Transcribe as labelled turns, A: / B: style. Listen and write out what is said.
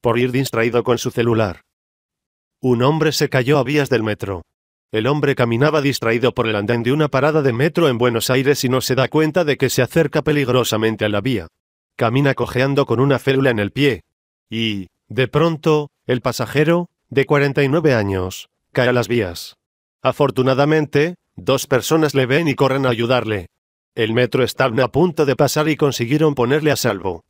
A: por ir distraído con su celular. Un hombre se cayó a vías del metro. El hombre caminaba distraído por el andén de una parada de metro en Buenos Aires y no se da cuenta de que se acerca peligrosamente a la vía. Camina cojeando con una célula en el pie. Y, de pronto, el pasajero, de 49 años, cae a las vías. Afortunadamente, dos personas le ven y corren a ayudarle. El metro estaba a punto de pasar y consiguieron ponerle a salvo.